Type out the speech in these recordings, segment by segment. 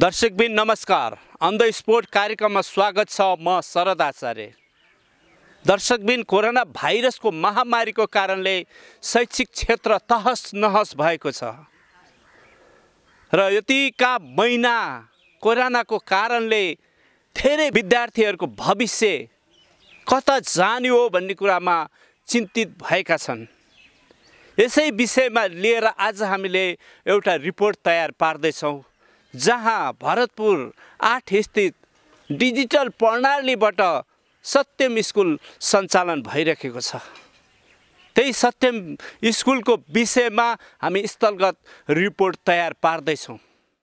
दर्शकबिन नमस्कार on the sport कार्यक्रममा स्वागत छ म शरद आचार्य दर्शकबिन कोरोना भाइरसको महामारीको कारणले शैक्षिक क्षेत्र तहस नहस भएको छ र यतिका महिना कोरोनाको कारणले धेरै विद्यार्थीहरूको भविष्य कता जाने हो भन्ने कुरामा चिन्तित भएका छन् यसै विषयमा लिएर आज हामीले एउटा रिपोर्ट तयार पार्दैछौँ जहाँ भरतपुर आठ स्थित डिजिटल प्रणालीबाट सत्यम स्कुल सञ्चालन भइरहेको छ त्यही सत्यम स्कुलको विषयमा हामी स्थलगत रिपोर्ट तयार पार्दैछौँ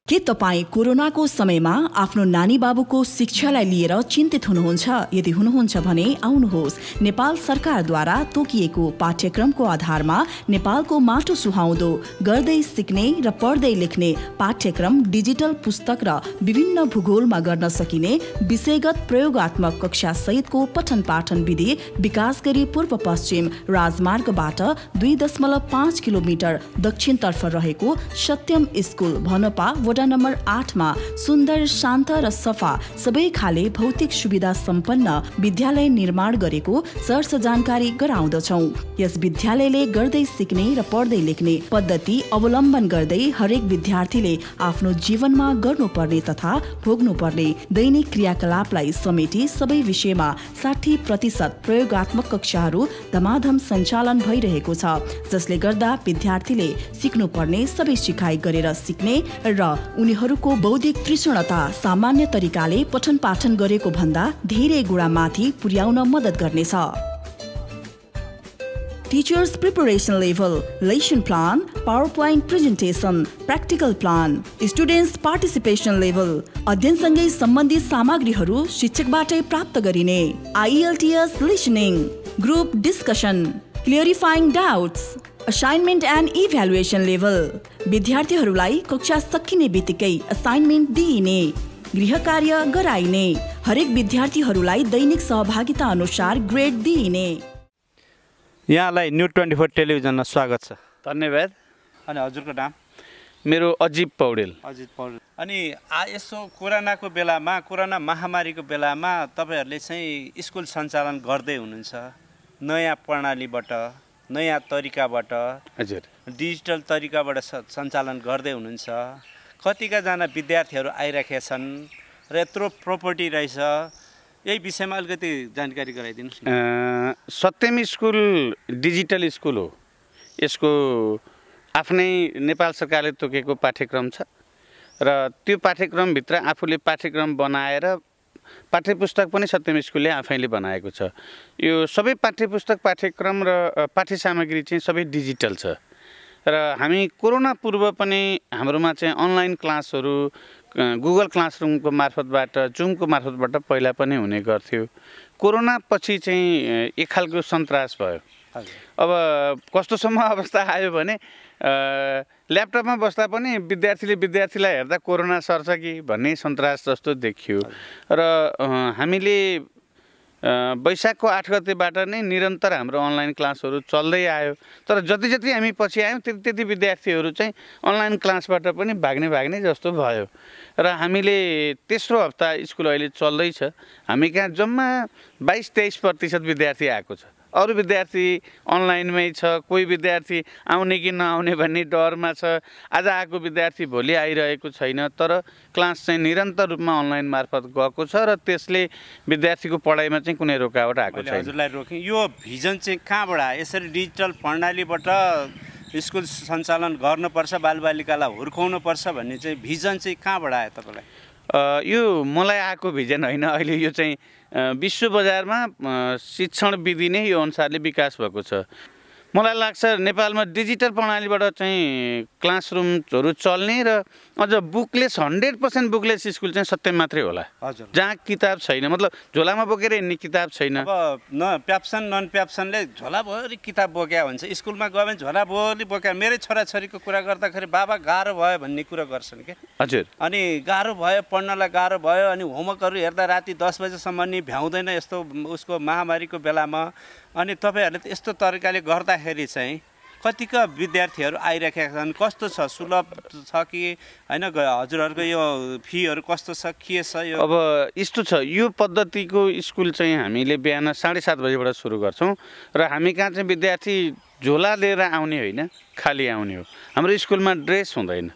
के तपाईँ कोरोनाको समयमा आफ्नो नानी बाबुको शिक्षालाई लिएर चिन्तित हुनुहुन्छ यदि हुनुहुन्छ भने आउनुहोस् नेपाल सरकारद्वारा तोकिएको पाठ्यक्रमको आधारमा नेपालको माटो सुहाउँदो गर्दै सिक्ने र पढ्दै लेख्ने पाठ्यक्रम डिजिटल पुस्तक र विभिन्न भूगोलमा गर्न सकिने विषयगत प्रयोगत्मक कक्षासहितको पठन पाठन विधि विकास गरी पूर्व पश्चिम राजमार्गबाट दुई दशमलव पाँच किलोमिटर दक्षिणतर्फ रहेको सत्यम स्कुल भनपा वडा नम्बर आठमा सुन्दर शान्त र सफा सबै खाले भौतिक सुविधा सम्पन्न विद्यालय निर्माण गरेको सर्च जानकारी गराउँदछौ यस विद्यालयले गर्दै सिक्ने र पढ्दै लेख्ने पद्धति अवलम्बन गर्दै हरेक विद्यार्थीले आफ्नो जीवनमा गर्नुपर्ने तथा भोग्नुपर्ने दैनिक क्रियाकलापलाई समेटी सबै विषयमा साठी प्रतिशत प्रयोगत्मक कक्षाहरू धमाधम सञ्चालन भइरहेको छ जसले गर्दा विद्यार्थीले सिक्नुपर्ने सबै सिकाइ गरेर सिक्ने र उनीहरूको बौद्धिक तृष्णता सामान्य तरिकाले पठन पाठन गरेको भन्दा धेरै गुणामाथि पुर्याउन मद्दत गर्नेछ teachers preparation level lesson plan power point presentation practical plan students participation level अध्ययनसँगै सम्बन्धित सामग्रीहरू शिक्षकबाटै प्राप्त गरिने IELTS listening group discussion clarifying doubts assignment and evaluation level विद्यार्थीहरूलाई कक्षा सकिने बित्तिकै असाइनमेन्ट दिइने गृह कार्य गराइने हरेक विद्यार्थीहरूलाई दैनिक सहभागिता अनुसार ग्रेड दिइने यहाँलाई न्यु ट्वेन्टी फोर टेलिभिजनमा स्वागत छ धन्यवाद अनि हजुरको नाम मेरो अजित पौडेल अजित पौडेल अनि आ यसो कोरोनाको बेलामा कोरोना महामारीको बेलामा तपाईँहरूले चाहिँ स्कुल सञ्चालन गर्दै हुनुहुन्छ नयाँ प्रणालीबाट नयाँ तरिकाबाट हजुर डिजिटल तरिकाबाट सञ्चालन गर्दै हुनुहुन्छ कतिकाजना विद्यार्थीहरू आइरहेका छन् र यत्रो प्रोपर्टी रहेछ यही विषयमा अलिकति जानकारी गराइदिनुहोस् न सत्यम स्कुल डिजिटल स्कुल हो यसको आफ्नै नेपाल सरकारले तोकेको पाठ्यक्रम छ र त्यो पाठ्यक्रमभित्र आफूले पाठ्यक्रम बनाएर पाठ्य पुस्तक पनि सत्यम स्कुलले आफैले बनाएको छ यो सबै पाठ्य पुस्तक पाठ्यक्रम र पाठ्य सामग्री चाहिँ सबै डिजिटल छ र हामी कोरोना पूर्व पनि हाम्रोमा चाहिँ अनलाइन क्लासहरू गुगल क्लासरुमको मार्फतबाट जुमको मार्फतबाट पहिला पनि हुने गर्थ्यो कोरोना पछि चाहिँ एक खालको सन्तास भयो अब कस्तोसम्म अवस्था आयो भने ल्यापटपमा बस्दा पनि विद्यार्थीले विद्यार्थीलाई हेर्दा कोरोना सर्छ कि भन्ने सन्तास जस्तो देखियो र हामीले वैशाखको आठ गतेबाट नै निरन्तर हाम्रो अनलाइन क्लासहरू चल्दै आयो तर जति जति हामी पछि आयौँ त्यति त्यति विद्यार्थीहरू चाहिँ अनलाइन क्लासबाट पनि भाग्ने भाग्ने जस्तो भयो र हामीले तेस्रो हप्ता स्कुल अहिले चल्दैछ हामी कहाँ जम्मा बाइस तेइस प्रतिशत विद्यार्थी आएको छ अरू विद्यार्थी अनलाइनमै छ कोही विद्यार्थी आउने कि नआउने भन्ने डरमा छ आज आएको विद्यार्थी भोलि आइरहेको छैन तर क्लास चाहिँ निरन्तर रूपमा अनलाइन मार्फत गएको छ र त्यसले विद्यार्थीको पढाइमा चाहिँ कुनै रोकावट आएको छ हजुरलाई रोकेँ यो भिजन चाहिँ कहाँबाट यसरी डिजिटल प्रणालीबाट स्कुल सञ्चालन गर्नुपर्छ बालबालिकालाई हुर्काउनुपर्छ भन्ने चाहिँ भिजन चाहिँ कहाँबाट आयो तपाईँलाई यो मलाई आएको भिजन होइन अहिले यो चाहिँ विश्व बजारमा शिक्षण विधि नै यो अनुसारले विकास भएको छ मलाई लाग्छ नेपालमा डिजिटल प्रणालीबाट चाहिँ क्लासरुमहरू चल्ने र अझ bookless hundred percent bookless school चाहिँ सत्य मात्रै होला हजुर जहाँ किताब छैन मतलब झोलामा बोकेर हिँड्ने किताब छैन अब न प्याप्सन नन प्याप्सनले झोलाभरि किताब बोक्या हुन्छ स्कुलमा गयो भने झोलाभरि बोक्या मेरै छोराछोरीको कुरा गर्दाखेरि बाबा गाह्रो भयो भन्ने कुरा गर्छन् क्या हजुर अनि गाह्रो भयो पढ्नलाई गाह्रो भयो अनि होमवर्कहरू हेर्दा राति दस बजेसम्म नि भ्याउँदैन यस्तो उसको महामारीको बेलामा अनि तपाईँहरूले यस्तो तरिकाले गर्दाखेरि चाहिँ कतिका विद्यार्थीहरू आइराखेका छन् कस्तो छ सुलभ छ कि होइन हजुरहरूको यो फीहरू कस्तो छ के छ यो अब यस्तो छ यो पद्धतिको स्कुल चाहिँ हामीले बिहान साढे सात बजीबाट सुरु गर्छौँ र हामी कहाँ चाहिँ विद्यार्थी झोला लिएर आउने होइन खाली आउने हो हाम्रो स्कुलमा ड्रेस हुँदैन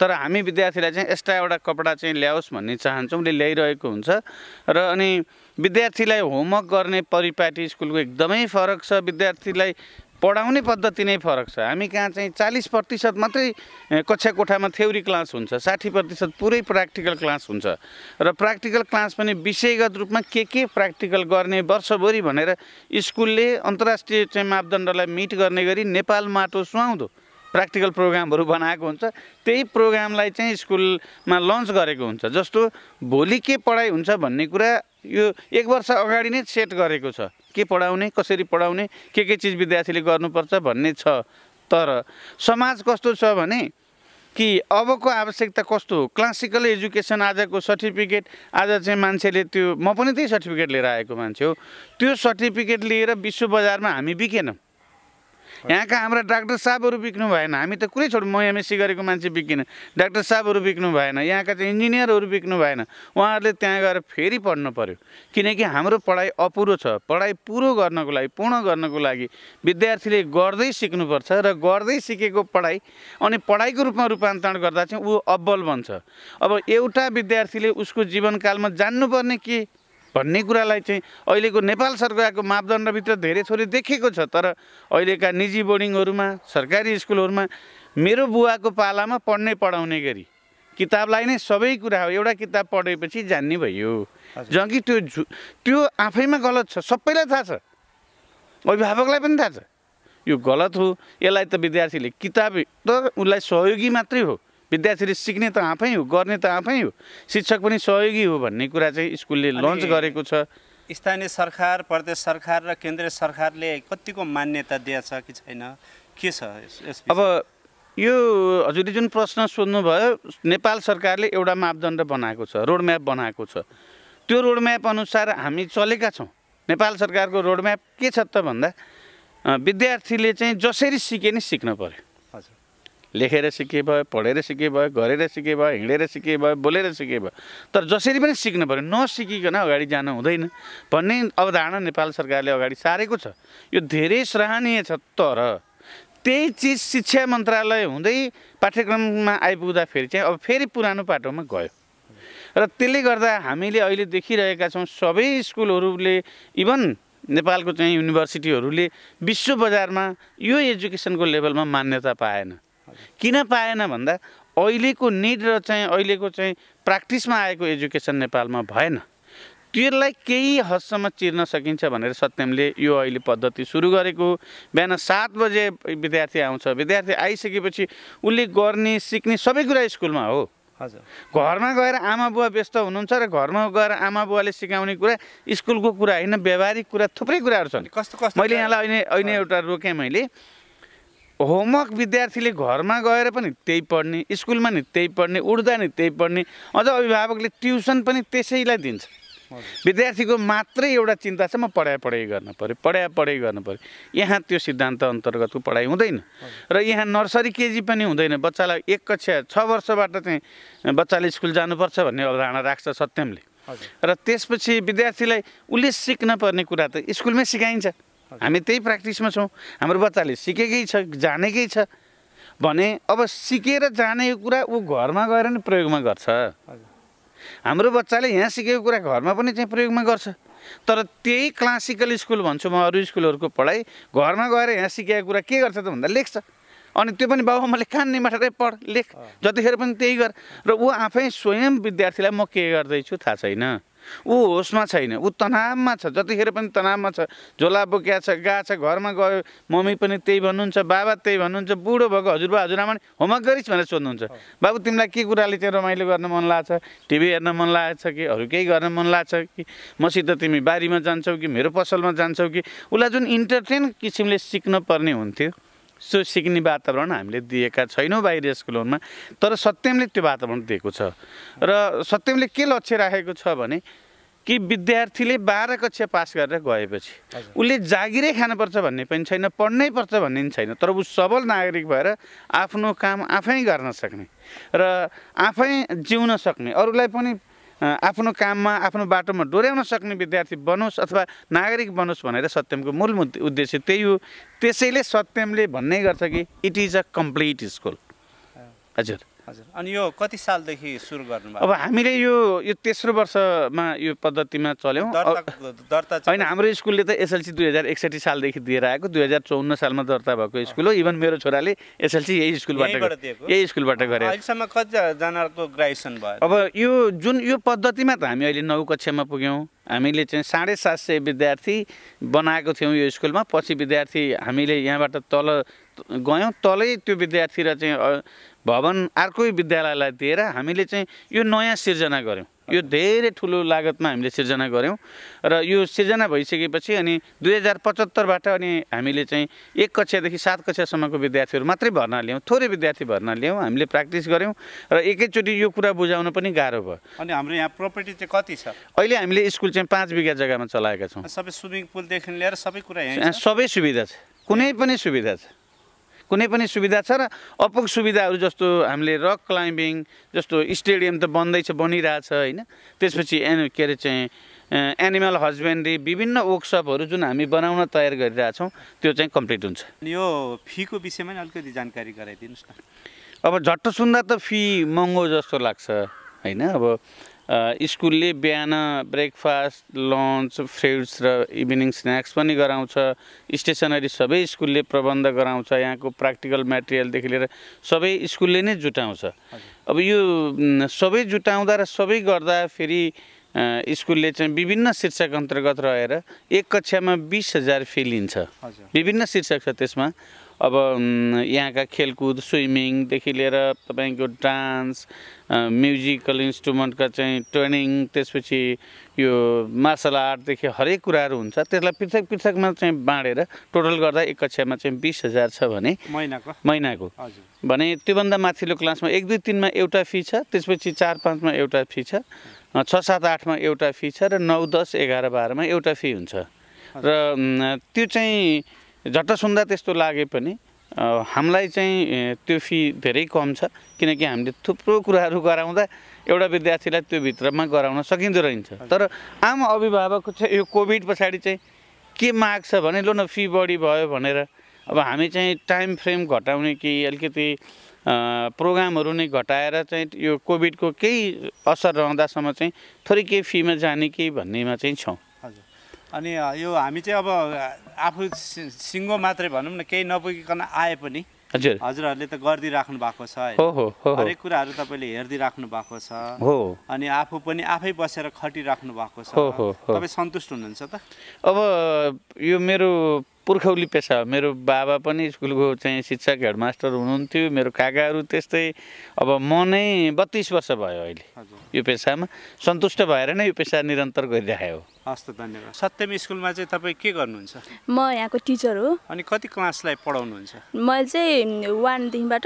तर हामी विद्यार्थीलाई चाहिँ यस्ता एउटा कपडा चाहिँ ल्याओस् भन्ने चाहन्छौँ उसले ल्याइरहेको हुन्छ र अनि विद्यार्थीलाई होमवर्क गर्ने परिपाटी स्कुलको एकदमै फरक छ विद्यार्थीलाई पढाउने पद्धति नै फरक छ हामी कहाँ चाहिँ चालिस प्रतिशत मात्रै कक्षा कोठामा थ्योरी क्लास हुन्छ साठी प्रतिशत पुरै प्र्याक्टिकल क्लास हुन्छ र प्र्याक्टिकल क्लास पनि विषयगत रूपमा के के प्र्याक्टिकल गर्ने वर्षभरि भनेर स्कुलले अन्तर्राष्ट्रिय चाहिँ मापदण्डलाई मिट गर्ने गरी नेपाल माटो सुहाउँदो प्र्याक्टिकल प्रोग्रामहरू बनाएको हुन्छ त्यही प्रोग्रामलाई चाहिँ स्कुलमा लन्च गरेको हुन्छ जस्तो भोलि के पढाइ हुन्छ भन्ने कुरा यो एक वर्ष अगाडि नै सेट गरेको छ के पढाउने कसरी पढाउने के के चिज विद्यार्थीले गर्नुपर्छ भन्ने छ तर समाज कस्तो छ भने कि अबको आवश्यकता कस्तो हो क्लासिकल एजुकेसन आजको सर्टिफिकेट आज चाहिँ मान्छेले त्यो म पनि त्यही सर्टिफिकेट लिएर आएको मान्छे हो त्यो सर्टिफिकेट लिएर विश्व बजारमा हामी बिकेनौँ यहाँका हाम्रा डाक्टर साहबहरू बिक्नु भएन हामी त कुरै छोड म एमएससी गरेको मान्छे बिकिनँ डाक्टर साहबहरू बिक्नु भएन यहाँका चाहिँ इन्जिनियरहरू बिक्नु भएन उहाँहरूले त्यहाँ गएर फेरि पढ्नु पऱ्यो किनकि हाम्रो पढाइ अपुरो छ पढाइ पुरो गर्नको लागि पूर्ण गर्नको लागि विद्यार्थीले गर्दै सिक्नुपर्छ र गर्दै सिकेको पढाइ अनि पढाइको रूपमा रूपान्तरण गर्दा चाहिँ ऊ अब्बल बन्छ अब एउटा विद्यार्थीले उसको जीवनकालमा जान्नुपर्ने के भन्ने कुरालाई चाहिँ अहिलेको नेपाल सरकारको मापदण्डभित्र धेरै थोरै देखेको छ तर अहिलेका निजी बोर्डिङहरूमा सरकारी स्कुलहरूमा मेरो बुवाको पालामा पढ्ने पढाउने गरी किताबलाई नै सबै कुरा हो एउटा किताब पढेपछि जान्ने भयो कि त्यो झु त्यो आफैमा गलत छ सबैलाई थाहा छ अभिभावकलाई पनि थाहा छ यो गलत हो यसलाई त विद्यार्थीले किताब त उसलाई सहयोगी मात्रै हो विद्यार्थीले सिक्ने त आफै हो गर्ने त आफै हो शिक्षक पनि सहयोगी हो भन्ने कुरा चाहिँ स्कुलले लन्च गरेको छ स्थानीय सरकार प्रदेश सरकार र केन्द्रीय सरकारले कतिको मान्यता दिएछ कि छैन के छ अब यो हजुरले जुन प्रश्न सोध्नुभयो नेपाल सरकारले एउटा मापदण्ड बनाएको छ रोडम्याप बनाएको छ त्यो रोडम्याप अनुसार हामी चलेका छौँ नेपाल सरकारको रोडम्याप के छ त भन्दा विद्यार्थीले चाहिँ जसरी सिके नै सिक्न पऱ्यो लेखेर सिके भयो पढेर सिके भयो गरेर सिके भयो हिँडेर सिके भयो बोलेर सिके भयो तर जसरी पनि सिक्नु पऱ्यो नसिकिकन अगाडि जानु हुँदैन भन्ने अवधारणा नेपाल सरकारले अगाडि सारेको छ यो धेरै सराहनीय छ तर त्यही चिज शिक्षा मन्त्रालय हुँदै पाठ्यक्रममा आइपुग्दाखेरि चाहिँ अब फेरि पुरानो पाटोमा गयो र त्यसले गर्दा हामीले अहिले देखिरहेका छौँ सबै स्कुलहरूले इभन नेपालको चाहिँ युनिभर्सिटीहरूले विश्व बजारमा यो एजुकेसनको लेभलमा मान्यता पाएन किन पाएन भन्दा अहिलेको निड र चाहिँ अहिलेको चाहिँ प्र्याक्टिसमा आएको एजुकेसन नेपालमा भएन त्यसलाई केही हदसम्म चिर्न सकिन्छ भनेर सत्यमले यो अहिले पद्धति सुरु गरेको बिहान सात बजे विद्यार्थी आउँछ विद्यार्थी आइसकेपछि उसले गर्ने सिक्ने सबै कुरा स्कुलमा हो हजुर घरमा गएर आमा बुवा व्यस्त हुनुहुन्छ र घरमा गएर आमा बुवाले सिकाउने कुरा स्कुलको कुरा होइन व्यावहारिक कुरा थुप्रै कुराहरू छन् कस्तो कस्तो मैले यहाँलाई अहिले अहिले एउटा रोकेँ मैले होमवर्क विद्यार्थीले घरमा गएर पनि त्यही पढ्ने स्कुलमा नि त्यही पढ्ने उड्दा नि त्यही पढ्ने अझ अभिभावकले ट्युसन पनि त्यसैलाई दिन्छ विद्यार्थीको मात्रै एउटा चिन्ता छ म पढाइ पढाइ गर्न पऱ्यो पढाइ पढाइ गर्नु पऱ्यो यहाँ त्यो सिद्धान्त अन्तर्गतको पढाइ हुँदैन र यहाँ नर्सरी केजी पनि हुँदैन बच्चालाई एक कक्षा छ वर्षबाट चाहिँ बच्चाले स्कुल जानुपर्छ भन्ने अवधारणा राख्छ सत्यमले र त्यसपछि विद्यार्थीलाई उसले सिक्न पर्ने कुरा त स्कुलमै सिकाइन्छ हामी त्यही प्र्याक्टिसमा छौँ हाम्रो बच्चाले सिकेकै छ जानेकै छ भने अब सिकेर जाने कुरा ऊ घरमा गएर नि प्रयोगमा गर्छ हाम्रो बच्चाले यहाँ सिकेको कुरा घरमा पनि चाहिँ प्रयोगमा गर्छ तर त्यही क्लासिकल स्कुल भन्छु म अरू स्कुलहरूको पढाइ घरमा गएर यहाँ सिकेको कुरा के गर्छ त भन्दा लेख्छ अनि त्यो पनि मैले कान्ने मात्रै पढ लेख जतिखेर पनि त्यही गर र ऊ आफै स्वयं विद्यार्थीलाई म के गर्दैछु थाहा छैन ऊ होसमा छैन ऊ तनावमा छ जतिखेर पनि तनावमा छ झोला बोक्या छ गएको छ घरमा गयो मम्मी पनि त्यही भन्नुहुन्छ बाबा त्यही भन्नुहुन्छ बुढो भएको हजुरबा हजुरआमा होमवर्क गरिस् भनेर सोध्नुहुन्छ बाबु तिमीलाई के कुराले चाहिँ रमाइलो गर्न मन लाग्छ टिभी हेर्न मन लागेको छ कि अरू केही गर्न मन लाग्छ कि मसित तिमी बारीमा जान्छौ कि मेरो पसलमा जान्छौ कि उसलाई जुन इन्टरटेन किसिमले सिक्न पर्ने हुन्थ्यो सो सिक्ने वातावरण हामीले दिएका छैनौँ बाहिर स्कुलहरूमा तर सत्यमले त्यो वातावरण दिएको छ र सत्यमले के लक्ष्य राखेको छ भने कि विद्यार्थीले बाह्र कक्षा पास गरेर गएपछि उसले जागिरै खानुपर्छ भन्ने पनि छैन पढ्नै पर्छ भन्ने पनि छैन तर ऊ सबल नागरिक भएर आफ्नो काम आफै गर्न सक्ने र आफै जिउन सक्ने अरूलाई पनि आफ्नो काममा आफ्नो बाटोमा डोर्याउन सक्ने विद्यार्थी बनोस् अथवा नागरिक बनोस् भनेर सत्यमको मूल उद्देश्य त्यही हो त्यसैले सत्यमले भन्ने गर्छ कि it is a complete school हजुर हजुर अनि यो कति सालदेखि सुरु गर्नुभयो अब हामीले यो यो तेस्रो वर्षमा यो पद्धतिमा चल्यौँ दर्ता होइन हाम्रो स्कुलले त एसएलसी दुई हजार एकसठी सालदेखि दिएर आएको दुई हजार चौन्न सालमा दर्ता भएको स्कुल हो इभन मेरो छोराले एसएलसी यही स्कुलबाट यही स्कुलबाट गरे अहिलेसम्म कतिजनाको ग्रेजुएसन भयो अब यो जुन यो पद्धतिमा त हामी अहिले नौ कक्षामा पुग्यौँ हामीले चाहिँ साढे सात सय विद्यार्थी बनाएको थियौँ यो स्कुलमा पछि विद्यार्थी हामीले यहाँबाट तल गयौँ तलै त्यो विद्यार्थी र चाहिँ भवन अर्कै विद्यालयलाई दिएर हामीले चाहिँ यो नयाँ सिर्जना गऱ्यौँ यो धेरै ठुलो लागतमा हामीले सिर्जना गऱ्यौँ र यो सिर्जना भइसकेपछि अनि दुई हजार पचहत्तरबाट अनि हामीले चाहिँ एक कक्षादेखि सात कक्षासम्मको विद्यार्थीहरू मात्रै भर्ना ल्यायौँ थोरै विद्यार्थी भर्ना ल्यायौँ हामीले प्र्याक्टिस गऱ्यौँ र एकैचोटि यो कुरा बुझाउन पनि गाह्रो भयो अनि हाम्रो यहाँ प्रोपर्टी चाहिँ कति छ अहिले हामीले स्कुल चाहिँ पाँच बिघा जग्गामा चलाएका छौँ सबै स्विमिङ पुलदेखि लिएर सबै कुरा सबै सुविधा छ कुनै पनि सुविधा छ कुनै पनि सुविधा छ र अपुग सुविधाहरू जस्तो हामीले रक क्लाइम्बिङ जस्तो स्टेडियम त बन्दैछ बनिरहेछ होइन त्यसपछि एन के अरे चाहिँ एनिमल हस्बेन्ड्री विभिन्न वर्कसपहरू जुन हामी बनाउन तयार गरिरहेछौँ त्यो चाहिँ कम्प्लिट हुन्छ यो फीको विषयमा नि अलिकति जानकारी गराइदिनुहोस् न अब झट्ट सुन्दा त फी महँगो जस्तो लाग्छ होइन अब स्कुलले बिहान ब्रेकफास्ट लन्च फ्रुट्स र इभिनिङ स्न्याक्स पनि गराउँछ स्टेसनरी सबै स्कुलले प्रबन्ध गराउँछ यहाँको प्र्याक्टिकल मेटेरियलदेखि लिएर सबै स्कुलले नै जुटाउँछ अब यो सबै जुटाउँदा र सबै गर्दा फेरि स्कुलले चाहिँ विभिन्न शीर्षक अन्तर्गत रहेर एक कक्षामा बिस हजार फी लिन्छ विभिन्न शीर्षक छ त्यसमा अब यहाँका खेलकुद स्विमिङदेखि लिएर तपाईँको डान्स म्युजिकल इन्स्ट्रुमेन्टका चाहिँ ट्रेनिङ त्यसपछि यो मार्सल आर्टदेखि हरेक कुराहरू हुन्छ त्यसलाई पृथक पृथकमा चाहिँ बाँडेर टोटल गर्दा एक कक्षामा चाहिँ बिस हजार छ भने महिनाको महिनाको भने त्योभन्दा माथिल्लो क्लासमा एक दुई तिनमा एउटा फी छ त्यसपछि चार पाँचमा एउटा फी छ छ सात आठमा एउटा फी छ र नौ दस एघार बाह्रमा एउटा फी हुन्छ र त्यो चाहिँ झट्ट सुन्दा त्यस्तो लागे पनि हामीलाई चाहिँ त्यो फी धेरै कम छ किनकि हामीले थुप्रो कुराहरू गराउँदा एउटा विद्यार्थीलाई त्यो भित्रमा गराउन सकिँदो रहन्छ तर आम अभिभावकको चाहिँ यो कोभिड पछाडि चाहिँ के माग छ भने लो न फी बढी भयो भनेर अब हामी चाहिँ टाइम फ्रेम घटाउने कि अलिकति प्रोग्रामहरू नै घटाएर चाहिँ यो कोभिडको केही असर रहँदासम्म चाहिँ थोरै केही फीमा जाने कि भन्नेमा चाहिँ छौँ अनि यो हामी चाहिँ अब आफू सिङ्गो मात्रै भनौँ न केही नपुगिकन आए पनि हजुर हजुरहरूले त गरिदिइराख्नु भएको छ हरेक कुराहरू तपाईँले राख्नु भएको छ हो अनि आफू पनि आफै बसेर खटिराख्नु भएको छ तपाईँ सन्तुष्ट हुनुहुन्छ त अब यो मेरो पुर्खौली पेसा हो मेरो बाबा पनि स्कुलको चाहिँ शिक्षक हेडमास्टर हुनुहुन्थ्यो मेरो काकाहरू त्यस्तै अब म नै बत्तिस वर्ष भयो अहिले यो पेसामा सन्तुष्ट भएर नै यो पेसा निरन्तर गरिराखेको हस् त धन्यवाद सत्यम स्कुलमा चाहिँ तपाईँ के गर्नुहुन्छ म यहाँको टिचर हो अनि कति क्लासलाई पढाउनुहुन्छ मैले चाहिँ वानदेखिबाट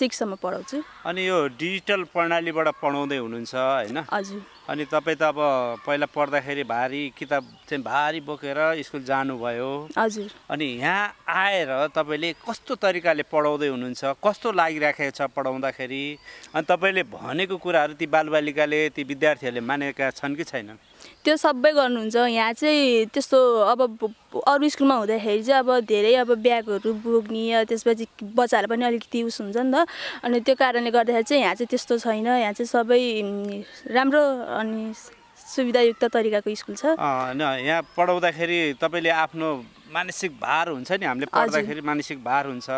सिक्ससम्म पढाउँछु अनि यो डिजिटल प्रणालीबाट पढाउँदै हुनुहुन्छ होइन हजुर अनि तपाईँ त अब पहिला पढ्दाखेरि भारी किताब चाहिँ भारी बोकेर स्कुल जानुभयो हजुर अनि यहाँ आएर तपाईँले कस्तो तरिकाले पढाउँदै हुनुहुन्छ कस्तो लागिराखेको छ पढाउँदाखेरि अनि तपाईँले भनेको कुराहरू ती बालबालिकाले ती विद्यार्थीहरूले मानेका छन् कि छैनन् त्यो सबै गर्नुहुन्छ यहाँ चाहिँ त्यस्तो अब अरू स्कुलमा हुँदाखेरि चाहिँ अब धेरै अब ब्यागहरू बोक्ने त्यसपछि बच्चाहरू पनि अलिकति उस हुन्छ नि त अनि त्यो कारणले गर्दाखेरि चाहिँ यहाँ चाहिँ त्यस्तो छैन यहाँ चाहिँ सबै राम्रो अनि सुविधायुक्त तरिकाको स्कुल छ यहाँ पढाउँदाखेरि तपाईँले आफ्नो मानसिक भार हुन्छ नि हामीले पढ्दाखेरि मानसिक भार हुन्छ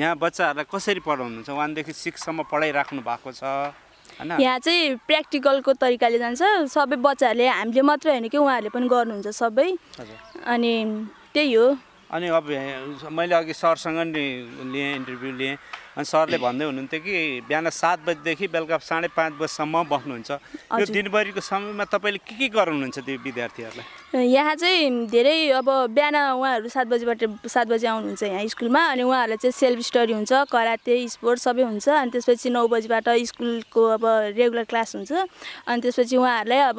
यहाँ बच्चाहरूलाई कसरी पढाउनुहुन्छ वानदेखि सिक्ससम्म पढाइराख्नु भएको छ यहाँ चाहिँ प्र्याक्टिकलको तरिकाले जान्छ सबै बच्चाहरूले हामीले मात्र होइन कि उहाँहरूले पनि गर्नुहुन्छ सबै अनि त्यही हो अनि अब मैले अघि सरसँग नि लिएँ इन्टरभ्यू लिएँ अनि सरले भन्दै हुनुहुन्थ्यो कि बिहान सात बजीदेखि बेलुका साढे पाँच बजीसम्म बस्नुहुन्छ यो दिनभरिको समयमा तपाईँले के के गराउनुहुन्छ त्यो विद्यार्थीहरूलाई यहाँ चाहिँ धेरै अब बिहान उहाँहरू सात बजीबाट सात बजी आउनुहुन्छ यहाँ स्कुलमा अनि उहाँहरूलाई चाहिँ सेल्फ स्टडी हुन्छ कराते स्पोर्ट्स सबै हुन्छ अनि त्यसपछि नौ बजीबाट स्कुलको अब रेगुलर क्लास हुन्छ अनि त्यसपछि उहाँहरूलाई अब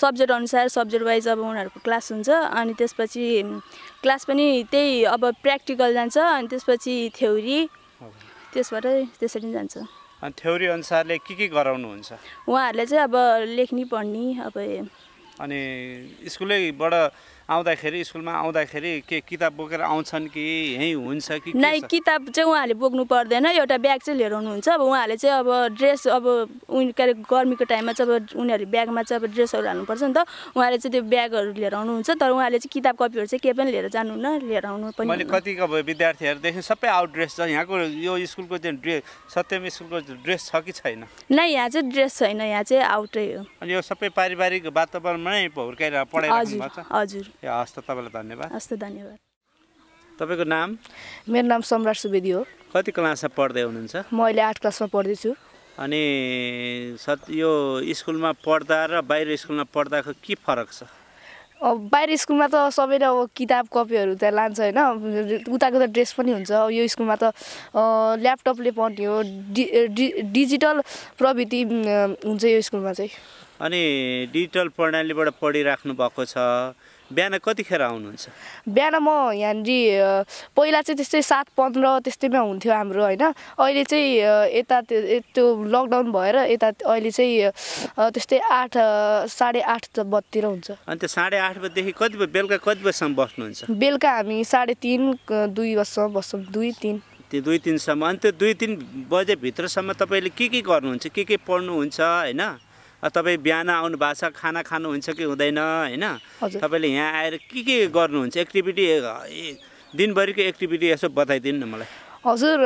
सब्जेक्ट अनुसार सब्जेक्ट वाइज अब उनीहरूको क्लास हुन्छ अनि त्यसपछि क्लास पनि त्यही अब प्र्याक्टिकल जान्छ अनि त्यसपछि थ्योरी त्यसबाटै त्यसरी जान्छ अनि थ्योरी अनुसारले के के गराउनुहुन्छ उहाँहरूले चाहिँ अब लेख्ने पढ्ने अब अनि स्कुलैबाट आउँदाखेरि स्कुलमा आउँदाखेरि के किताब बोकेर आउँछन् कि यहीँ हुन्छ कि नै किताब चाहिँ उहाँहरूले बोक्नु पर्दैन एउटा ब्याग चाहिँ लिएर आउनुहुन्छ अब उहाँहरूले चाहिँ अब ड्रेस अब उनी के गर्मीको टाइममा चाहिँ अब उनीहरू ब्यागमा चाहिँ अब ड्रेसहरू हाल्नुपर्छ नि त उहाँले चाहिँ त्यो ब्यागहरू लिएर आउनुहुन्छ तर उहाँले चाहिँ किताब कपीहरू चाहिँ केही पनि लिएर जानुहुन्न लिएर आउनु पनि मैले कतिको अब विद्यार्थीहरूदेखि सबै आउट ड्रेस छ यहाँको यो स्कुलको चाहिँ ड्रेस सत्यम स्कुलको ड्रेस छ कि छैन नै यहाँ चाहिँ ड्रेस छैन यहाँ चाहिँ आउटै हो अनि यो सबै पारिवारिक वातावरणमै नै हुर्काएर पढाइ हजुर ए हस् त तपाईँलाई धन्यवाद हस् त धन्यवाद तपाईँको नाम मेरो नाम सम्राट सुवेदी हो कति क्लासमा पढ्दै हुनुहुन्छ म अहिले आठ क्लासमा पढ्दैछु अनि सत यो स्कुलमा पढ्दा र बाहिर स्कुलमा पढ्दाको के फरक छ अब बाहिर स्कुलमा त सबैले अब किताब कपीहरू त्यहाँ लान्छ होइन उताको त ड्रेस पनि हुन्छ यो स्कुलमा त ल्यापटपले पढ्ने हो डि डिजिटल प्रविधि हुन्छ यो स्कुलमा चाहिँ अनि डिजिटल प्रणालीबाट पढिराख्नु भएको छ बिहान कतिखेर आउनुहुन्छ बिहान म यहाँनिर पहिला चाहिँ त्यस्तै सात पन्ध्र त्यस्तैमा हुन्थ्यो हाम्रो होइन अहिले चाहिँ यता त्यो लकडाउन भएर यता अहिले चाहिँ त्यस्तै आठ साढे आठ बत्तिर हुन्छ अन्त साढे आठ बजीदेखि कति बेलुका कति बजीसम्म बस्नुहुन्छ बेलुका हामी साढे तिन दुई बजीसम्म बस्छौँ दुई तिन त्यो दुई तिनसम्म अनि त्यो दुई तिन बजेभित्रसम्म तपाईँले के के गर्नुहुन्छ के के पढ्नुहुन्छ होइन तपाईँ बिहान आउनु भएको छ खाना खानुहुन्छ कि हुँदैन होइन तपाईँले यहाँ आएर के के गर्नुहुन्छ एक्टिभिटी दिनभरिको एक्टिभिटी यसो बताइदिनु न मलाई हजुर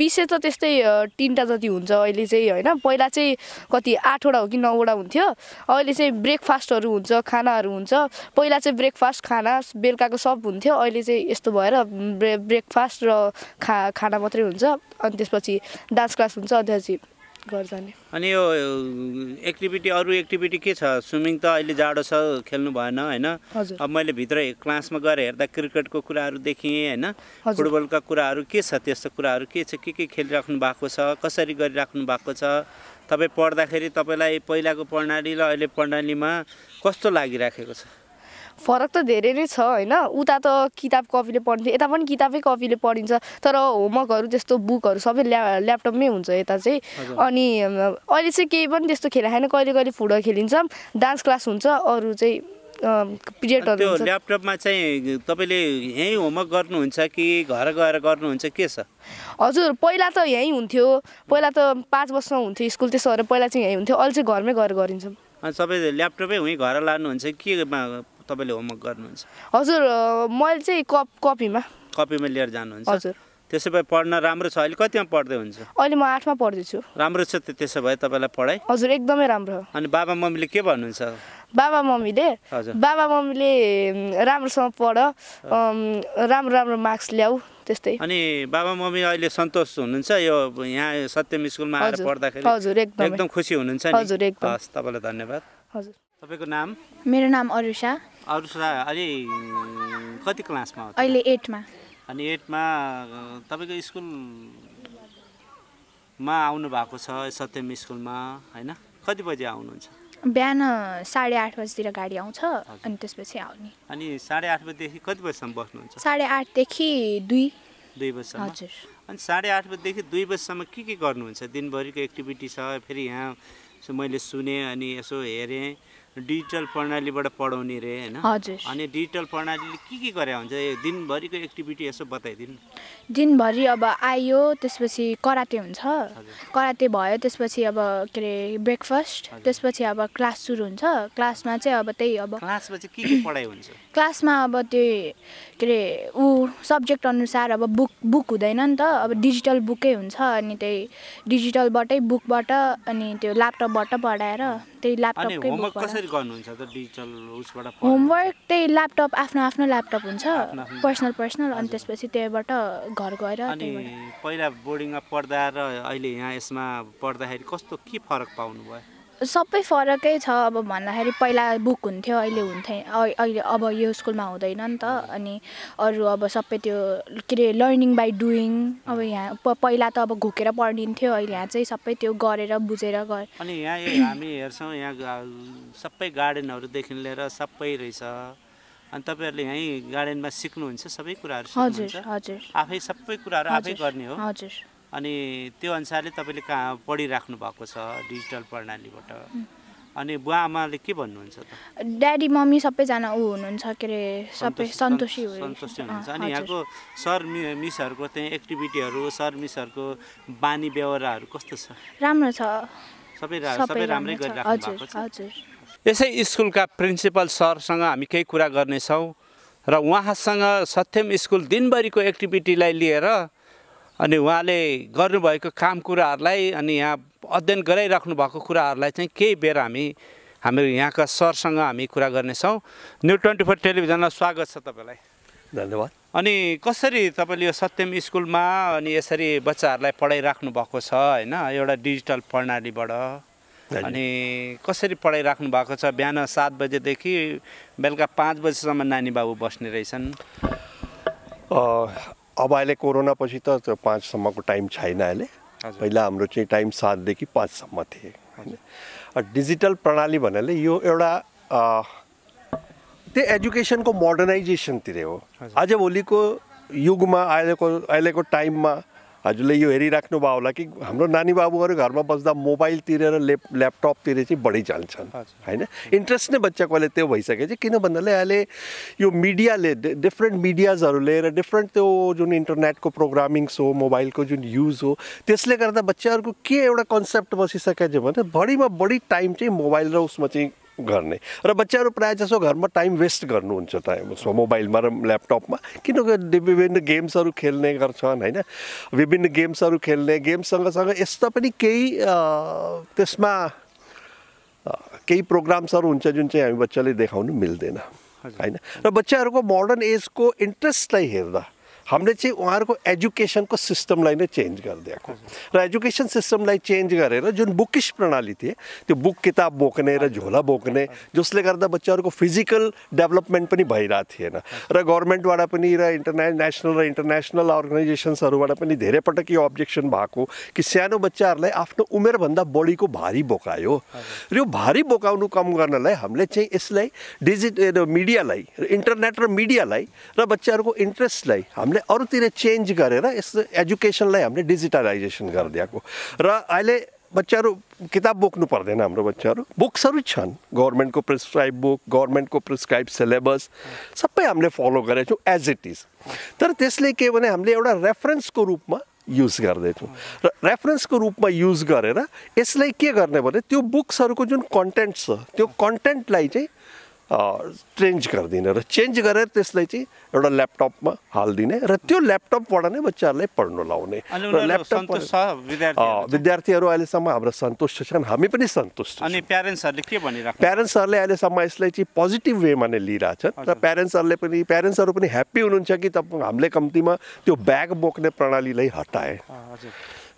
विषय त त्यस्तै तिनवटा जति हुन्छ अहिले चाहिँ होइन पहिला चाहिँ कति आठवटा हो कि नौवटा हुन्थ्यो अहिले चाहिँ ब्रेकफास्टहरू हुन्छ खानाहरू हुन्छ पहिला चाहिँ ब्रेकफास्ट खाना बेलुकाको सब हुन्थ्यो अहिले चाहिँ यस्तो भएर ब्रे ब्रेकफास्ट र खा खाना मात्रै हुन्छ अनि त्यसपछि डान्स क्लास हुन्छ अनि त्यसपछि घर अनि यो एक्टिभिटी अरू एक्टिभिटी के छ स्विमिङ त अहिले जाडो छ खेल्नु भएन होइन अब मैले भित्र क्लासमा गएर हेर्दा क्रिकेटको कुराहरू देखेँ होइन फुटबलका कुराहरू के छ त्यस्तो कुराहरू के छ के के खेलिराख्नु भएको छ कसरी गरिराख्नु भएको छ तपाईँ पढ्दाखेरि तपाईँलाई पहिलाको प्रणाली र अहिले प्रणालीमा कस्तो लागिराखेको छ फरक त धेरै नै छ होइन उता त किताब कपीले पढ्थ्यो यता पनि किताबै कपीले पढिन्छ तर होमवर्कहरू त्यस्तो बुकहरू सबै ल्या ल्यापटपमै हुन्छ यता चाहिँ अनि अहिले चाहिँ केही पनि त्यस्तो खेला छैन कहिले कहिले फुटबल खेलिन्छ डान्स क्लास हुन्छ अरू चाहिँ पिरियडहरू ल्यापटपमा चाहिँ तपाईँले यहीँ होमवर्क गर्नुहुन्छ कि घर गएर गर्नुहुन्छ के छ हजुर पहिला त यहीँ हुन्थ्यो पहिला त पाँच वर्षमा हुन्थ्यो स्कुल त्यसो भएर पहिला चाहिँ यहीँ हुन्थ्यो अहिले चाहिँ घरमै गएर गरिन्छ सबै ल्यापटपै हुँ घर लानुहुन्छ के तपाईँले होमवर्क गर्नुहुन्छ हजुर मैले चाहिँ कप कपीमा कपीमा लिएर जानुहुन्छ हजुर त्यसो भए पढ्न राम्रो छ अहिले कतिमा पढ्दै हुन्छ अहिले म आठमा पढ्दैछु राम्रो छ त्यसो भए तपाईँलाई पढाइ हजुर एकदमै राम्रो अनि बाबा मम्मीले के भन्नुहुन्छ बाबा मम्मीले बाबा मम्मीले राम्रोसँग पढ राम्रो राम्रो मार्क्स ल्याऊ त्यस्तै अनि बाबा मम्मी अहिले सन्तोष हुनुहुन्छ यो यहाँ सत्यम स्कुलमा आएर पढ्दाखेरि एकदम खुसी हुनुहुन्छ नि एकदम तपाईँलाई धन्यवाद हजुर तपाईँको नाम मेरो नाम अरुषा अरुषा अलि कति क्लासमा हो अहिले एटमा अनि एटमा तपाईँको स्कुलमा आउनु भएको छ सत्यम स्कुलमा होइन कति बजी आउनुहुन्छ बिहान साढे आठ बजीतिर गाडी आउँछ अनि त्यसपछि आउने अनि साढे आठ बजीदेखि कति बजीसम्म बस्नुहुन्छ साढे आठदेखि दुई दुई बजीसम्म हजुर अनि साढे आठ बजीदेखि दुई बजीसम्म के के गर्नुहुन्छ दिनभरिको एक्टिभिटी छ फेरि यहाँ मैले सुने अनि यसो हेरेँ डिजिटल प्रणालीबाट पढाउने रे होइन अनि डिजिटल प्रणालीले के के गरे हुन्छ दिनभरिको एक्टिभिटी यसो बताइदिनु दिनभरि अब आयो त्यसपछि कराटे हुन्छ कराटे भयो त्यसपछि अब के अरे ब्रेकफास्ट त्यसपछि अब क्लास सुरु हुन्छ क्लासमा चाहिँ अब त्यही अब क्लासमा चाहिँ के के पढाइ हुन्छ क्लासमा अब त्यो के अरे ऊ सब्जेक्ट अनुसार अब बुक बुक हुँदैन नि त अब डिजिटल बुकै हुन्छ अनि त्यही डिजिटलबाटै बुकबाट अनि त्यो ल्यापटपबाट पढाएर त्यही ल्यापटपकै होमवर्क गर्नुहुन्छ होमवर्क त्यही ल्यापटप आफ्नो आफ्नो ल्यापटप हुन्छ पर्सनल पर्सनल अनि त्यसपछि त्यहीबाट घर गएर पहिला बोर्डिङमा पढ्दा र अहिले यहाँ यसमा पढ्दाखेरि कस्तो के फरक पाउनु भयो सबै फरकै छ अब भन्दाखेरि पहिला बुक हुन्थ्यो अहिले हुन्थे अहिले अब यो स्कुलमा हुँदैन नि त अनि अरू अब सबै त्यो के अरे लर्निङ बाई डुइङ अब यहाँ पहिला त अब घोकेर पढिन्थ्यो अहिले यहाँ चाहिँ सबै त्यो गरेर बुझेर गयो अनि यहाँ हामी हेर्छौँ यहाँ सबै गार्डनहरूदेखि लिएर सबै रहेछ अनि तपाईँहरूले यहीँ गार्डनमा सिक्नुहुन्छ सबै कुराहरू हजुर हजुर आफै सबै कुराहरू आफै गर्ने हो हजुर अनि त्यो अनुसारले तपाईँले कहाँ पढिराख्नु भएको छ डिजिटल प्रणालीबाट अनि बुवा आमाले के भन्नुहुन्छ त ड्याडी मम्मी सबैजना ऊ हुनुहुन्छ के अरे सबै सन्तोषी सन्तोषी हुनुहुन्छ अनि यहाँको सर मि मिसहरूको त्यहाँ एक्टिभिटीहरू सर मिसहरूको बानी व्यवहारहरू कस्तो छ राम्रो छ सबै सबै राम्रै गरिराख्नु भएको छ यसै स्कुलका प्रिन्सिपल सरसँग हामी केही कुरा गर्नेछौँ र उहाँसँग सत्यम स्कुल दिनभरिको एक्टिभिटीलाई लिएर अनि उहाँले गर्नुभएको काम कुराहरूलाई अनि यहाँ अध्ययन गराइराख्नु भएको कुराहरूलाई चाहिँ केही बेर हामी हाम्रो यहाँका सरसँग हामी कुरा गर्नेछौँ न्यु ट्वेन्टी फोर टेलिभिजनलाई स्वागत छ तपाईँलाई धन्यवाद अनि कसरी तपाईँले यो सत्यम स्कुलमा अनि यसरी बच्चाहरूलाई पढाइराख्नु भएको छ होइन एउटा डिजिटल प्रणालीबाट अनि कसरी पढाइराख्नु भएको छ बिहान सात बजेदेखि बेलुका पाँच बजीसम्म नानी बाबु बस्ने रहेछन् अब अहिले कोरोनापछि त त्यो पाँचसम्मको टाइम छैन अहिले पहिला हाम्रो चाहिँ टाइम सातदेखि पाँचसम्म थिए होइन डिजिटल प्रणाली भन्नाले यो एउटा त्यो एजुकेसनको मोडर्नाइजेसनतिरै हो आजभोलिको युगमा अहिलेको अहिलेको टाइममा हजुरले यो हेरिराख्नु भयो होला कि हाम्रो नानी बाबुहरू घरमा बस्दा मोबाइल तिरेर ल्याप ल्यापटपतिर चाहिँ बढी जान्छन् होइन इन्ट्रेस्ट नै बच्चाको अहिले त्यो भइसकेको छ किन भन्नाले अहिले यो मिडियाले डिफ्रेन्ट मिडियाजहरूले र डिफ्रेन्ट त्यो जुन इन्टरनेटको प्रोग्रामिङ्स हो मोबाइलको जुन युज हो त्यसले गर्दा बच्चाहरूको के एउटा कन्सेप्ट बसिसकेको छ भने बढीमा बढी टाइम चाहिँ मोबाइल र उसमा चाहिँ गर्ने र बच्चाहरू प्रायः जसो घरमा टाइम वेस्ट गर्नुहुन्छ टाइम मोबाइलमा र ल्यापटपमा किनकि विभिन्न गेम्सहरू खेल्ने गर्छन् होइन विभिन्न गेम्सहरू खेल्ने गेम्ससँगसँग यस्ता पनि केही त्यसमा केही प्रोग्राम्सहरू हुन्छ जुन चाहिँ हामी बच्चाले देखाउनु मिल्दैन होइन र बच्चाहरूको मोडर्न एजको इन्ट्रेस्टलाई हेर्दा हामीले चाहिँ उहाँहरूको एजुकेसनको सिस्टमलाई नै चेन्ज गरिदिएको र एजुकेसन सिस्टमलाई चेन्ज गरेर जुन बुकिस प्रणाली थिए त्यो बुक किताब बोक्ने र झोला बोक्ने जसले गर्दा बच्चाहरूको फिजिकल डेभलपमेन्ट पनि भइरहेको थिएन र गभर्मेन्टबाट पनि र इन्टरने नेसनल र इन्टरनेसनल अर्गनाइजेसन्सहरूबाट पनि धेरै पटक यो अब्जेक्सन भएको कि सानो बच्चाहरूलाई आफ्नो उमेरभन्दा बढीको भारी बोकायो र यो भारी बोकाउनु कम गर्नलाई हामीले चाहिँ यसलाई डिजिट मिडियालाई इन्टरनेट र मिडियालाई र बच्चाहरूको इन्ट्रेस्टलाई हामीले हामीले अरूतिर चेन्ज गरेर यस एजुकेसनलाई हामीले डिजिटलाइजेसन गरिदिएको र अहिले बच्चाहरू किताब बोक्नु पर्दैन हाम्रो बच्चाहरू बुक्सहरू छन् गभर्मेन्टको प्रिस्क्राइब बुक गभर्मेन्टको प्रिस्क्राइब सिलेबस सबै हामीले फलो गरेको छौँ एज इट इज तर त्यसले के भने हामीले एउटा रेफरेन्सको रूपमा युज गर्दैछौँ र रेफरेन्सको रूपमा युज गरेर यसलाई के गर्ने भने त्यो बुक्सहरूको जुन कन्टेन्ट छ त्यो कन्टेन्टलाई चाहिँ चेन्ज गरिदिने र चेन्ज गरेर त्यसलाई चाहिँ एउटा ल्यापटपमा हालिदिने र त्यो ल्यापटपबाट नै बच्चाहरूलाई पढ्नु लाउने र ल्यापटप विद्यार्थीहरू अहिलेसम्म हाम्रो सन्तुष्ट छन् हामी पनि सन्तुष्ट अनि प्यारेन्ट्सहरूले के भनिरहेको प्यारेन्ट्सहरूले अहिलेसम्म यसलाई चाहिँ पोजिटिभ वेमा नै लिइरहेछन् र प्यारेन्ट्सहरूले पनि प्यारेन्ट्सहरू पनि ह्याप्पी हुनुहुन्छ कि तपाईँ हामीले कम्तीमा त्यो ब्याग बोक्ने प्रणालीलाई हटाए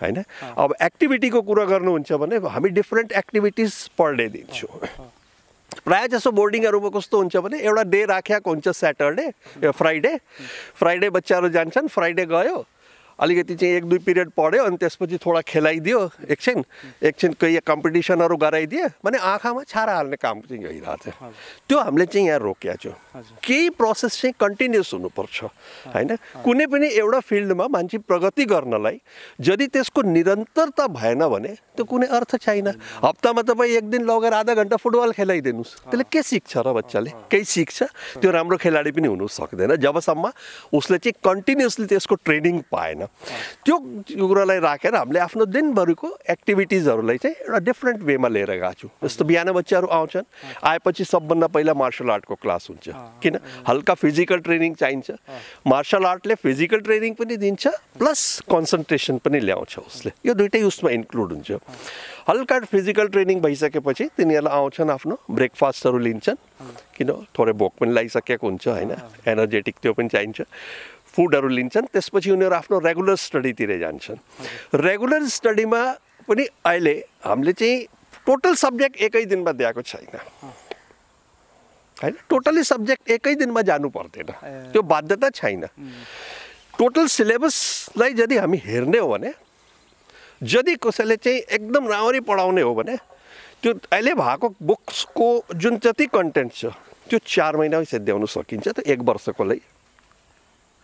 होइन अब एक्टिभिटीको कुरा गर्नुहुन्छ भने हामी डिफ्रेन्ट एक्टिभिटिज पर डे दिन्छौँ प्रायः जसो बोर्डिङहरूमा कस्तो हुन्छ भने एउटा डे राखेको हुन्छ स्याटरडे फ्राइडे फ्राइडे बच्चाहरू जान्छन् फ्राइडे गयो अलिकति चाहिँ एक दुई पिरियड पढ्यो अनि त्यसपछि थोडा खेलाइदियो एकछिन एकछिन कोही कम्पिटिसनहरू गराइदियो भने आँखामा छारा हाल्ने काम चाहिँ गइरहेको थियो त्यो हामीले चाहिँ यहाँ रोकिया छु केही प्रोसेस चाहिँ कन्टिन्युस हुनुपर्छ होइन कुनै पनि एउटा फिल्डमा मान्छे प्रगति गर्नलाई यदि त्यसको निरन्तरता भएन भने त्यो कुनै अर्थ छैन हप्तामा तपाईँ एक दिन लगेर आधा घन्टा फुटबल खेलाइदिनुहोस् त्यसले के सिक्छ र बच्चाले केही सिक्छ त्यो राम्रो खेलाडी पनि हुनु सक्दैन जबसम्म उसले चाहिँ कन्टिन्युसली त्यसको ट्रेनिङ पाएन त्यो कुरालाई राखेर हामीले आफ्नो दिनभरिको एक्टिभिटिजहरूलाई चाहिँ एउटा डिफ्रेन्ट वेमा लिएर गएको छु जस्तो बिहान बच्चाहरू आउँछन् आएपछि सबभन्दा पहिला मार्सल आर्टको क्लास हुन्छ किन हल्का फिजिकल ट्रेनिङ चाहिन्छ मार्सल आर्टले फिजिकल ट्रेनिङ पनि दिन्छ प्लस कन्सन्ट्रेसन पनि ल्याउँछ उसले यो दुइटै उसमा इन्क्लुड हुन्छ हल्का फिजिकल ट्रेनिङ भइसकेपछि तिनीहरूलाई आउँछन् आफ्नो ब्रेकफास्टहरू लिन्छन् किन थोरै भोक पनि लगाइसकेको हुन्छ होइन एनर्जेटिक त्यो पनि चाहिन्छ फुडहरू लिन्छन् त्यसपछि उनीहरू आफ्नो रेगुलर स्टडीतिर जान्छन् रेगुलर स्टडीमा पनि अहिले हामीले चाहिँ टोटल सब्जेक्ट एकै दिनमा दिएको छैन होइन टोटल्ली सब्जेक्ट एकै दिनमा जानु पर्दैन त्यो बाध्यता छैन टोटल सिलेबसलाई यदि हामी हेर्ने हो भने यदि कसैले चाहिँ एकदम राम्ररी पढाउने हो भने त्यो अहिले भएको बुक्सको जुन जति कन्टेन्ट छ त्यो चार महिनामै सिद्ध्याउनु सकिन्छ त एक वर्षको लागि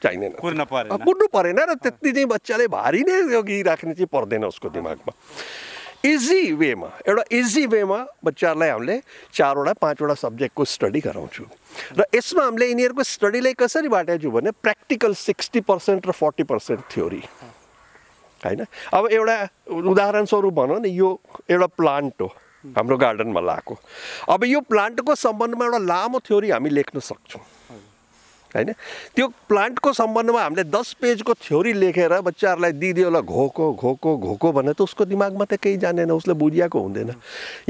चाहिँदैन कुर्न परेन कुर्नु परेन र त्यति चाहिँ बच्चाले भारी नै योगी राख्ने चाहिँ पर्दैन उसको दिमागमा इजी वेमा एउटा इजी वेमा बच्चाहरूलाई हामीले चारवटा पाँचवटा सब्जेक्टको स्टडी गराउँछु र यसमा हामीले यिनीहरूको स्टडीलाई कसरी बाँटेछौँ भने प्र्याक्टिकल सिक्सटी पर्सेन्ट र फोर्टी पर्सेन्ट थ्योरी होइन अब एउटा उदाहरणस्वरूप भनौँ न यो एउटा प्लान्ट हो हाम्रो गार्डनमा लगाएको अब यो प्लान्टको सम्बन्धमा एउटा लामो थ्योरी हामी लेख्न सक्छौँ होइन त्यो प्लान्टको सम्बन्धमा हामीले दस पेजको थ्योरी लेखेर बच्चाहरूलाई दिदियो होला घोको घोको घोको भनेर त उसको दिमागमा त केही जानेन उसले बुझिएको हुँदैन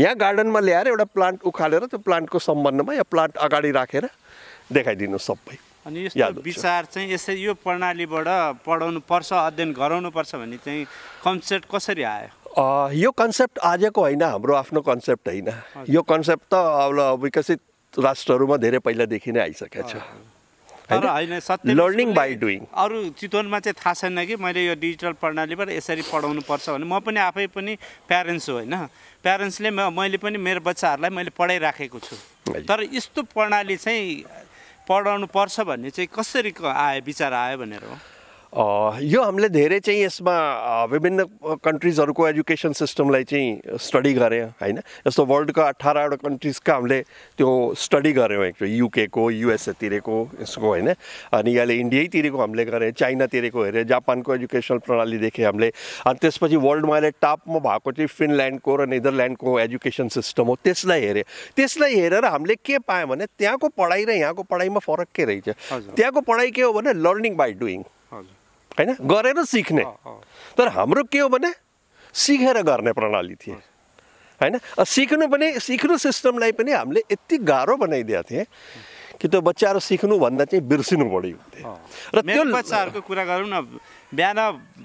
यहाँ गार्डनमा ल्याएर एउटा प्लान्ट उखालेर त्यो प्लान्टको सम्बन्धमा या प्लान्ट अगाडि राखेर देखाइदिनु सबै अनि यस्तो विचार चाहिँ यसरी यो प्रणालीबाट पढाउनु पर्छ अध्ययन गराउनु पर्छ भन्ने चाहिँ कन्सेप्ट कसरी आयो यो कन्सेप्ट आजको होइन हाम्रो आफ्नो कन्सेप्ट होइन यो कन्सेप्ट त अब विकसित राष्ट्रहरूमा धेरै पहिलादेखि नै आइसकेको छ तर होइन सत्य लर्निङ बाई डुइङ अरू चितवनमा चाहिँ थाहा छैन कि मैले यो डिजिटल प्रणालीबाट यसरी पढाउनु पर्छ भने म पनि आफै पनि प्यारेन्ट्स हो होइन प्यारेन्ट्सले मैले पनि मेरो बच्चाहरूलाई मैले पढाइराखेको छु तर यस्तो प्रणाली चाहिँ पढाउनु पर्छ भन्ने चाहिँ कसरी आयो विचार आयो भनेर हो यो हामीले धेरै चाहिँ यसमा विभिन्न कन्ट्रिजहरूको एजुकेसन सिस्टमलाई चाहिँ स्टडी गऱ्यौँ होइन जस्तो वर्ल्डका अठारवटा कन्ट्रिजका हामीले त्यो स्टडी गऱ्यौँ एक्चुली युकेको युएसएतिरको यसको होइन अनि अहिले इन्डियैतिरको हामीले गरेँ चाइनातिरको हेऱ्यो जापानको एजुकेसनल प्रणाली देखेँ हामीले अनि त्यसपछि वर्ल्डमा अहिले टपमा भएको चाहिँ फिनल्यान्डको र नेदरल्यान्डको एजुकेसन सिस्टम हो त्यसलाई हेऱ्यो त्यसलाई हेरेर हामीले के पायौँ भने त्यहाँको पढाइ र यहाँको पढाइमा फरक के रहेछ त्यहाँको पढाइ के हो भने लर्निङ बाई डुइङ हजुर होइन गरेर सिक्ने तर हाम्रो के हो भने सिकेर गर्ने प्रणाली थिए होइन सिक्नु पनि सिक्नु सिस्टमलाई पनि हामीले यति गाह्रो बनाइदिएको थिएँ कि त्यो बच्चाहरू सिक्नुभन्दा चाहिँ बिर्सिनु बढी हुन्थ्यो र त्यो बच्चाहरूको कुरा गरौँ न बिहान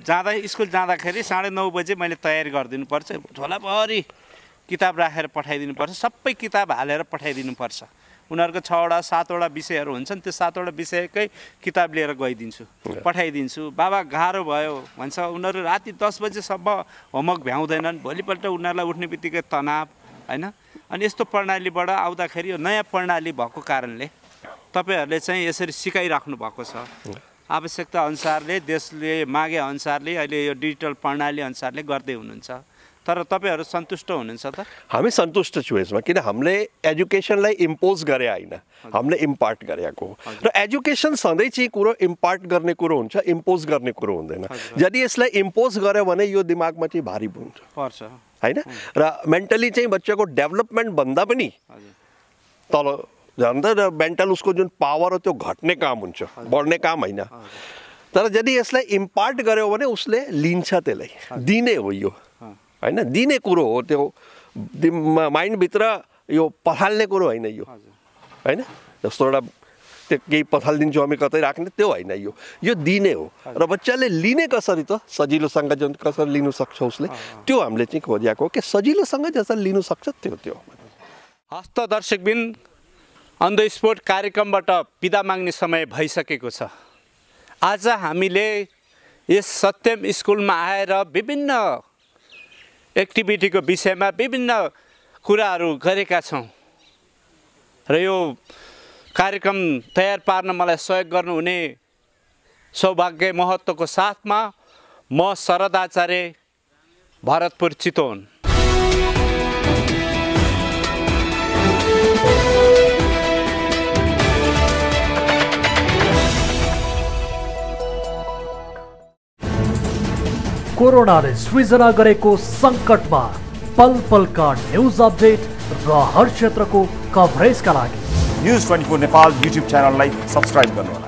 जाँदा स्कुल जाँदाखेरि साढे नौ बजे मैले तयारी गरिदिनुपर्छ झोलाभरि किताब राखेर पठाइदिनु पर्छ सबै किताब हालेर पठाइदिनु पर्छ उनीहरूको छवटा सातवटा विषयहरू हुन्छन् त्यो सातवटा विषयकै किताब लिएर गइदिन्छु पठाइदिन्छु बाबा गाह्रो भयो भन्छ उनीहरू राति दस बजीसम्म होमवर्क भ्याउँदैनन् भोलिपल्ट उनीहरूलाई उठ्ने बित्तिकै तनाव होइन अनि यस्तो प्रणालीबाट आउँदाखेरि यो नयाँ प्रणाली भएको कारणले तपाईँहरूले चाहिँ यसरी सिकाइराख्नु भएको छ आवश्यकता अनुसारले देशले मागे अनुसारले अहिले यो डिजिटल प्रणाली अनुसारले गर्दै हुनुहुन्छ तर तपाईँहरू सन्तुष्ट हुनुहुन्छ त हामी सन्तुष्ट छौँ यसमा किन हामीले एजुकेसनलाई इम्पोज गरे होइन हामीले इम्पार्ट गरेको हो र एजुकेसन सधैँ चाहिँ कुरो इम्पार्ट गर्ने कुरो हुन्छ इम्पोज गर्ने कुरो हुँदैन यदि यसलाई इम्पोज गर्यो भने यो दिमागमा चाहिँ भारी हुन्छ पर्छ होइन र मेन्टली चाहिँ बच्चाको डेभलपमेन्ट भन्दा पनि तल झन् र मेन्टल उसको जुन पावर हो त्यो घट्ने काम हुन्छ बढ्ने काम होइन तर यदि यसलाई इम्पार्ट गर्यो भने उसले लिन्छ त्यसलाई दिने हो यो होइन दिने कुरो हो त्यो माइन्डभित्र यो पठाल्ने कुरो होइन यो होइन जस्तो एउटा त्यो केही पठालिदिन्छु हामी कतै राख्ने त्यो होइन यो यो दिने हो र बच्चाले लिने कसरी त सजिलोसँग जुन कसरी लिनु सक्छ उसले त्यो हामीले चाहिँ खोजिएको हो कि सजिलोसँग जसरी लिनु सक्छ त्यो त्यो हस्त दर्शकबिन अन द स्पोर्ट कार्यक्रमबाट पिदा माग्ने समय भइसकेको छ आज हामीले यस सत्यम स्कुलमा आएर विभिन्न एक्टिभिटीको विषयमा विभिन्न कुराहरू गरेका छौँ र यो कार्यक्रम तयार पार्न मलाई सहयोग गर्नुहुने सौभाग्य महत्त्वको साथमा म शरदाचार्य भरतपुर चितवन कोरोना ने सृजना संकट में पल पल का न्यूज अपडेट रेत्र को कवरेज का लगी news twenty four Nepal YouTube subscribe कर